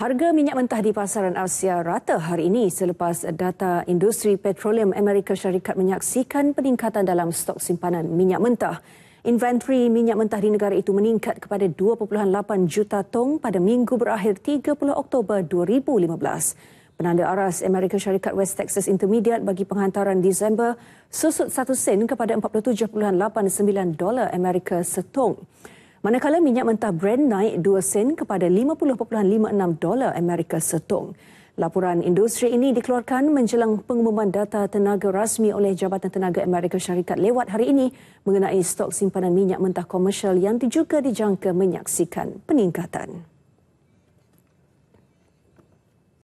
Harga minyak mentah di pasaran Asia rata hari ini selepas data industri petroleum Amerika Syarikat menyaksikan peningkatan dalam stok simpanan minyak mentah. Inventory minyak mentah di negara itu meningkat kepada 2.8 juta tong pada minggu berakhir 30 Oktober 2015. Penanda aras Amerika Syarikat West Texas Intermediate bagi penghantaran Disember susut 1 sen kepada 47.89 dolar Amerika setong. Manakala minyak mentah Brent naik 2 sen kepada 50.56 dolar Amerika setong. Laporan industri ini dikeluarkan menjelang pengumuman data tenaga rasmi oleh Jabatan Tenaga Amerika Syarikat lewat hari ini mengenai stok simpanan minyak mentah komersial yang juga dijangka menyaksikan peningkatan.